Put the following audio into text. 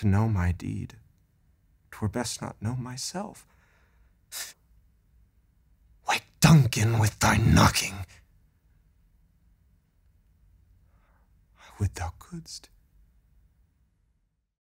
to know my deed. Twere best not know myself. Wake Duncan with thy knocking. I would thou couldst.